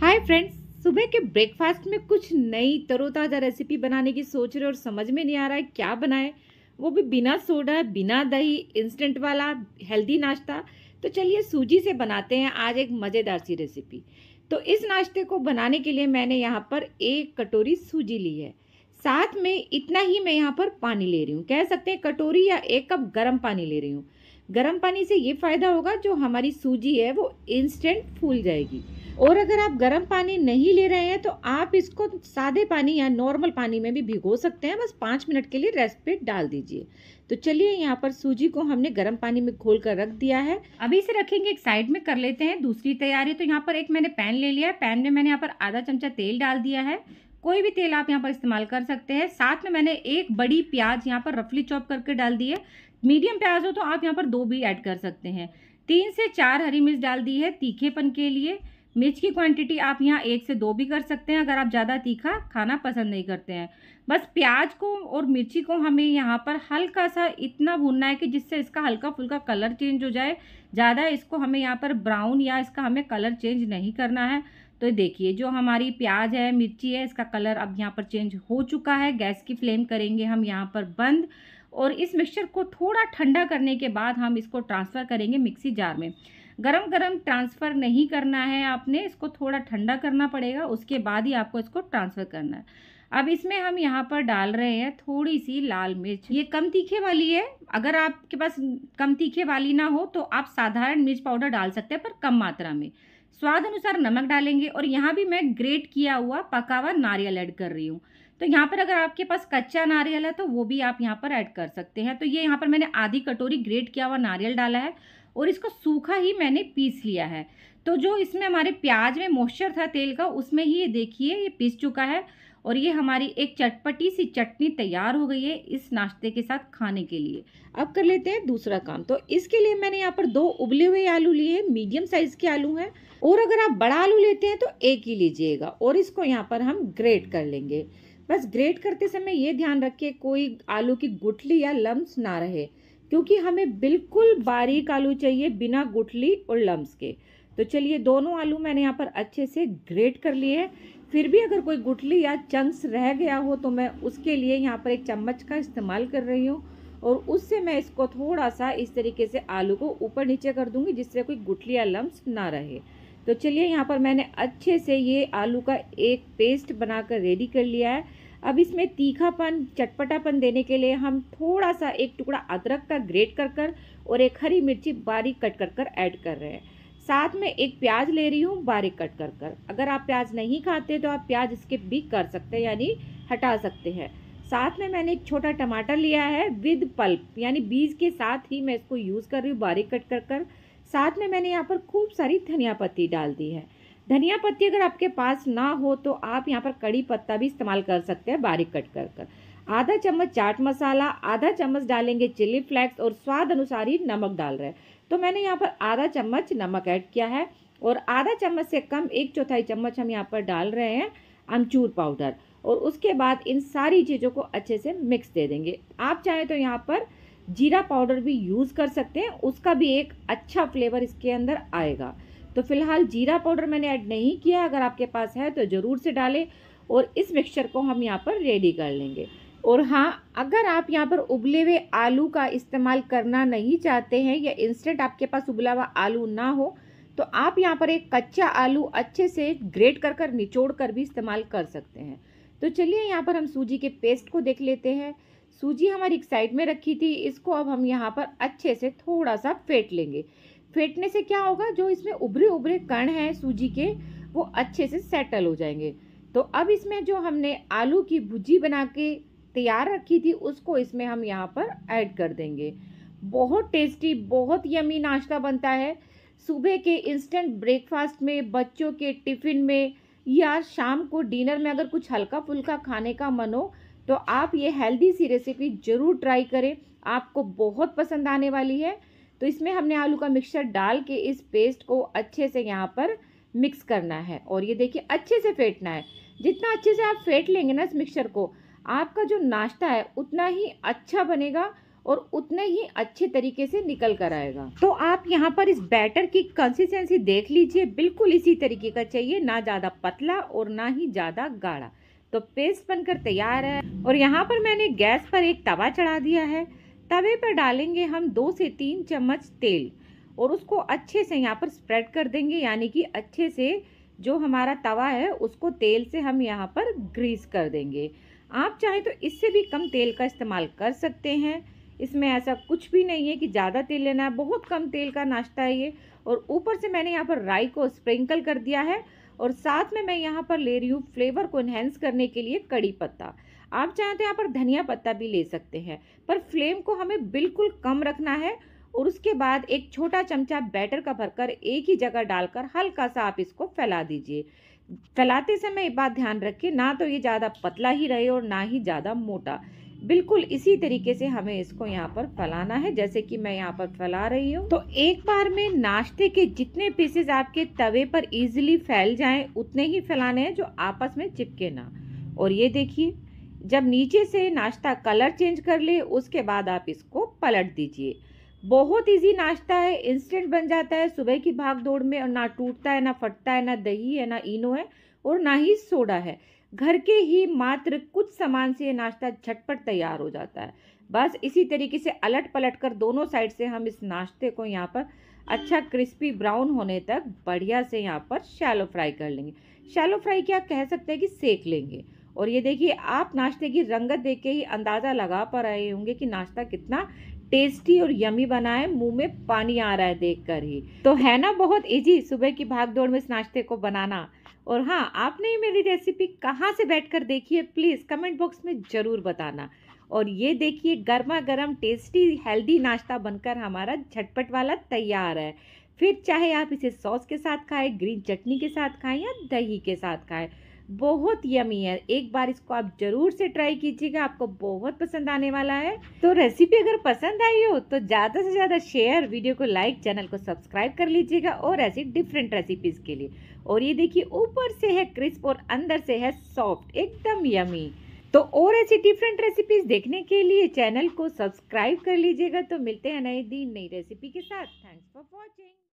hi friends सुबह के breakfast में कुछ नई तरोताज़ा रेसिपी बनाने की सोच रहे और समझ में नहीं आ रहा है क्या बनाए वो भी बिना सोडा बिना दही इंस्टेंट वाला हेल्दी नाश्ता तो चलिए सूजी से बनाते हैं आज एक मज़ेदार सी रेसिपी तो इस नाश्ते को बनाने के लिए मैंने यहाँ पर एक कटोरी सूजी ली है साथ में इतना ही मैं यहाँ पर पानी ले रही हूँ कह सकते हैं कटोरी या एक कप गर्म पानी ले रही हूँ गर्म पानी से ये फ़ायदा होगा जो हमारी सूजी है वो इंस्टेंट फूल जाएगी और अगर आप गर्म पानी नहीं ले रहे हैं तो आप इसको सादे पानी या नॉर्मल पानी में भी भिगो सकते हैं बस पाँच मिनट के लिए रेस्ट पे डाल दीजिए तो चलिए यहाँ पर सूजी को हमने गर्म पानी में घोल कर रख दिया है अभी इसे रखेंगे एक साइड में कर लेते हैं दूसरी तैयारी तो यहाँ पर एक मैंने पैन ले लिया है पैन में मैंने यहाँ पर आधा चमचा तेल डाल दिया है कोई भी तेल आप यहाँ पर इस्तेमाल कर सकते हैं साथ में मैंने एक बड़ी प्याज यहाँ पर रफली चॉप करके डाल दी है मीडियम प्याज हो तो आप यहाँ पर दो भी ऐड कर सकते हैं तीन से चार हरी मिर्च डाल दी है तीखेपन के लिए मिर्च की क्वांटिटी आप यहाँ एक से दो भी कर सकते हैं अगर आप ज़्यादा तीखा खाना पसंद नहीं करते हैं बस प्याज को और मिर्ची को हमें यहाँ पर हल्का सा इतना भूनना है कि जिससे इसका हल्का फुल्का कलर चेंज हो जाए ज़्यादा इसको हमें यहाँ पर ब्राउन या इसका हमें कलर चेंज नहीं करना है तो देखिए जो हमारी प्याज है मिर्ची है इसका कलर अब यहाँ पर चेंज हो चुका है गैस की फ्लेम करेंगे हम यहाँ पर बंद और इस मिक्सचर को थोड़ा ठंडा करने के बाद हम इसको ट्रांसफ़र करेंगे मिक्सी जार में गरम गरम ट्रांसफ़र नहीं करना है आपने इसको थोड़ा ठंडा करना पड़ेगा उसके बाद ही आपको इसको ट्रांसफ़र करना है अब इसमें हम यहाँ पर डाल रहे हैं थोड़ी सी लाल मिर्च ये कम तीखे वाली है अगर आपके पास कम तीखे वाली ना हो तो आप साधारण मिर्च पाउडर डाल सकते हैं पर कम मात्रा में स्वाद अनुसार नमक डालेंगे और यहाँ भी मैं ग्रेट किया हुआ पका हुआ नारियल ऐड कर रही हूँ तो यहाँ पर अगर आपके पास कच्चा नारियल है तो वो भी आप यहाँ पर ऐड कर सकते हैं तो ये यहाँ पर मैंने आधी कटोरी ग्रेट किया हुआ नारियल डाला है और इसको सूखा ही मैंने पीस लिया है तो जो इसमें हमारे प्याज में मॉइस्चर था तेल का उसमें ही ये देखिए ये पीस चुका है और ये हमारी एक चटपटी सी चटनी तैयार हो गई है इस नाश्ते के साथ खाने के लिए अब कर लेते हैं दूसरा काम तो इसके लिए मैंने यहाँ पर दो उबले हुए आलू लिए हैं मीडियम साइज के आलू हैं और अगर आप बड़ा आलू लेते हैं तो एक ही लीजिएगा और इसको यहाँ पर हम ग्रेट कर लेंगे बस ग्रेट करते समय ये ध्यान रखिए कोई आलू की गुठली या लम्ब ना रहे क्योंकि हमें बिल्कुल बारीक आलू चाहिए बिना गुठली और लम्स के तो चलिए दोनों आलू मैंने यहाँ पर अच्छे से ग्रेट कर लिए हैं फिर भी अगर कोई गुठली या चंक्स रह गया हो तो मैं उसके लिए यहाँ पर एक चम्मच का इस्तेमाल कर रही हूँ और उससे मैं इसको थोड़ा सा इस तरीके से आलू को ऊपर नीचे कर दूँगी जिससे कोई गुठली या लम्स ना रहे तो चलिए यहाँ पर मैंने अच्छे से ये आलू का एक पेस्ट बनाकर रेडी कर लिया है अब इसमें तीखापन चटपटापन देने के लिए हम थोड़ा सा एक टुकड़ा अदरक का ग्रेट कर कर और एक हरी मिर्ची बारीक कट कर कर ऐड कर रहे हैं साथ में एक प्याज ले रही हूँ बारीक कट कर कर अगर आप प्याज नहीं खाते तो आप प्याज स्किप भी कर सकते हैं यानी हटा सकते हैं साथ में मैंने एक छोटा टमाटर लिया है विद पल्प यानी बीज के साथ ही मैं इसको यूज़ कर रही हूँ बारीक कट कर कर साथ में मैंने यहाँ पर खूब सारी धनिया पत्ती डाल दी है धनिया पत्ती अगर आपके पास ना हो तो आप यहाँ पर कड़ी पत्ता भी इस्तेमाल कर सकते हैं बारीक कट कर कर आधा चम्मच चाट मसाला आधा चम्मच डालेंगे चिली फ्लेक्स और स्वाद अनुसार ही नमक डाल रहे हैं तो मैंने यहाँ पर आधा चम्मच नमक ऐड किया है और आधा चम्मच से कम एक चौथाई चम्मच हम यहाँ पर डाल रहे हैं अमचूर पाउडर और उसके बाद इन सारी चीज़ों को अच्छे से मिक्स दे देंगे आप चाहें तो यहाँ पर जीरा पाउडर भी यूज़ कर सकते हैं उसका भी एक अच्छा फ्लेवर इसके अंदर आएगा तो फिलहाल जीरा पाउडर मैंने ऐड नहीं किया अगर आपके पास है तो ज़रूर से डालें और इस मिक्सचर को हम यहाँ पर रेडी कर लेंगे और हाँ अगर आप यहाँ पर उबले हुए आलू का इस्तेमाल करना नहीं चाहते हैं या इंस्टेंट आपके पास उबला हुआ आलू ना हो तो आप यहाँ पर एक कच्चा आलू अच्छे से ग्रेट कर कर निचोड़ कर भी इस्तेमाल कर सकते हैं तो चलिए यहाँ पर हम सूजी के पेस्ट को देख लेते हैं सूजी हमारी एक साइड में रखी थी इसको अब हम यहाँ पर अच्छे से थोड़ा सा फेंट लेंगे फेंटने से क्या होगा जो इसमें उभरे उभरे कण हैं सूजी के वो अच्छे से सेटल हो जाएंगे तो अब इसमें जो हमने आलू की भुजी बना के तैयार रखी थी उसको इसमें हम यहाँ पर ऐड कर देंगे बहुत टेस्टी बहुत यमी नाश्ता बनता है सुबह के इंस्टेंट ब्रेकफास्ट में बच्चों के टिफ़िन में या शाम को डिनर में अगर कुछ हल्का फुल्का खाने का मन हो तो आप ये हेल्दी सी रेसिपी ज़रूर ट्राई करें आपको बहुत पसंद आने वाली है तो इसमें हमने आलू का मिक्सचर डाल के इस पेस्ट को अच्छे से यहाँ पर मिक्स करना है और ये देखिए अच्छे से फेंटना है जितना अच्छे से आप फेंट लेंगे ना इस मिक्सचर को आपका जो नाश्ता है उतना ही अच्छा बनेगा और उतने ही अच्छे तरीके से निकल कर आएगा तो आप यहाँ पर इस बैटर की कंसिस्टेंसी देख लीजिए बिल्कुल इसी तरीके का चाहिए ना ज़्यादा पतला और ना ही ज़्यादा गाढ़ा तो पेस्ट बनकर तैयार है और यहाँ पर मैंने गैस पर एक तवा चढ़ा दिया है तवे पर डालेंगे हम दो से तीन चम्मच तेल और उसको अच्छे से यहाँ पर स्प्रेड कर देंगे यानी कि अच्छे से जो हमारा तवा है उसको तेल से हम यहाँ पर ग्रीस कर देंगे आप चाहें तो इससे भी कम तेल का इस्तेमाल कर सकते हैं इसमें ऐसा कुछ भी नहीं है कि ज़्यादा तेल लेना है बहुत कम तेल का नाश्ता है ये और ऊपर से मैंने यहाँ पर राई को स्प्रिंकल कर दिया है और साथ में मैं यहाँ पर ले रही हूँ फ्लेवर को इन्हेंस करने के लिए कड़ी पत्ता आप चाहें तो यहाँ पर धनिया पत्ता भी ले सकते हैं पर फ्लेम को हमें बिल्कुल कम रखना है और उसके बाद एक छोटा चमचा बैटर का भरकर एक ही जगह डालकर हल्का सा आप इसको फैला दीजिए फैलाते समय एक बात ध्यान रखिए ना तो ये ज़्यादा पतला ही रहे और ना ही ज़्यादा मोटा बिल्कुल इसी तरीके से हमें इसको यहाँ पर फैलाना है जैसे कि मैं यहाँ पर फैला रही हूँ तो एक बार में नाश्ते के जितने पीसेस आपके तवे पर इजीली फैल जाएं उतने ही फैलाने हैं जो आपस में चिपके ना और ये देखिए जब नीचे से नाश्ता कलर चेंज कर ले उसके बाद आप इसको पलट दीजिए बहुत इजी नाश्ता है इंस्टेंट बन जाता है सुबह की भाग दौड़ में और ना टूटता है ना फटता है ना दही है ना इनो है और ना ही सोडा है घर के ही मात्र कुछ सामान से ये नाश्ता झटपट तैयार हो जाता है बस इसी तरीके से अलट पलट कर दोनों साइड से हम इस नाश्ते को यहाँ पर अच्छा क्रिस्पी ब्राउन होने तक बढ़िया से यहाँ पर शैलो फ्राई कर लेंगे शैलो फ्राई क्या कह सकते हैं कि सेक लेंगे और ये देखिए आप नाश्ते की रंगत देख के ही अंदाज़ा लगा पा रहे होंगे कि नाश्ता कितना टेस्टी और यमी बना है मुंह में पानी आ रहा है देखकर ही तो है ना बहुत इजी सुबह की भाग दौड़ में इस नाश्ते को बनाना और हाँ आपने मेरी रेसिपी कहाँ से बैठकर देखी है प्लीज़ कमेंट बॉक्स में ज़रूर बताना और ये देखिए गर्मा गर्म टेस्टी हेल्दी नाश्ता बनकर हमारा झटपट वाला तैयार है फिर चाहे आप इसे सॉस के साथ खाएं ग्रीन चटनी के साथ खाएं या दही के साथ खाएं बहुत यमी है एक बार इसको आप ज़रूर से ट्राई कीजिएगा आपको बहुत पसंद आने वाला है तो रेसिपी अगर पसंद आई हो तो ज़्यादा से ज़्यादा शेयर वीडियो को लाइक चैनल को सब्सक्राइब कर लीजिएगा और ऐसी डिफरेंट रेसिपीज़ के लिए और ये देखिए ऊपर से है क्रिस्प और अंदर से है सॉफ्ट एकदम यमी तो और ऐसी डिफरेंट रेसिपीज देखने के लिए चैनल को सब्सक्राइब कर लीजिएगा तो मिलते हैं नए दिन नई रेसिपी के साथ थैंक्स फॉर वॉचिंग